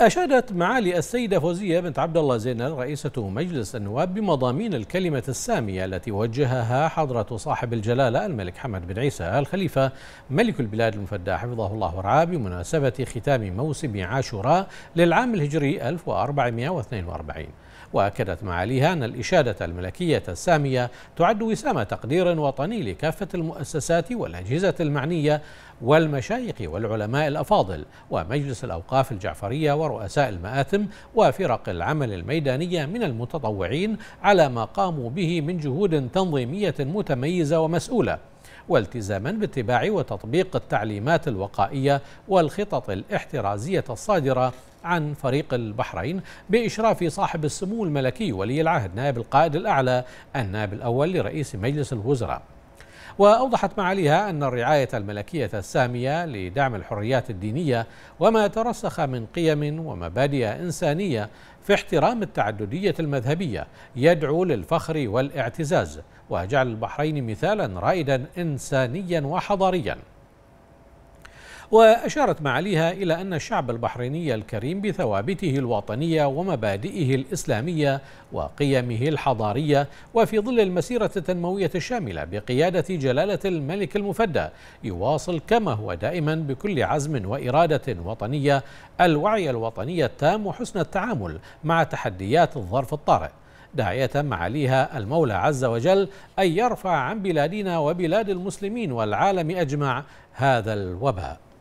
أشادت معالي السيدة فوزية بنت عبد الله زينل رئيسة مجلس النواب بمضامين الكلمة السامية التي وجهها حضرة صاحب الجلالة الملك حمد بن عيسى آل خليفة ملك البلاد المفدى حفظه الله ورعاه بمناسبة ختام موسم عاشوراء للعام الهجري 1442 وأكدت معاليها أن الإشادة الملكية السامية تعد وسام تقدير وطني لكافة المؤسسات والأجهزة المعنية والمشايخ والعلماء الأفاضل ومجلس الأوقاف الجعفرية ورؤساء المآتم وفرق العمل الميدانية من المتطوعين على ما قاموا به من جهود تنظيمية متميزة ومسؤولة والتزاما باتباع وتطبيق التعليمات الوقائية والخطط الاحترازية الصادرة عن فريق البحرين بإشراف صاحب السمو الملكي ولي العهد نائب القائد الأعلى النائب الأول لرئيس مجلس الوزراء وأوضحت معاليها أن الرعاية الملكية السامية لدعم الحريات الدينية وما ترسخ من قيم ومبادئ إنسانية في احترام التعددية المذهبية يدعو للفخر والاعتزاز وجعل البحرين مثالا رائدا إنسانيا وحضاريا وأشارت معاليها إلى أن الشعب البحريني الكريم بثوابته الوطنية ومبادئه الإسلامية وقيمه الحضارية وفي ظل المسيرة التنموية الشاملة بقيادة جلالة الملك المفدى يواصل كما هو دائما بكل عزم وإرادة وطنية الوعي الوطني التام وحسن التعامل مع تحديات الظرف الطارئ داعية معاليها المولى عز وجل أن يرفع عن بلادنا وبلاد المسلمين والعالم أجمع هذا الوباء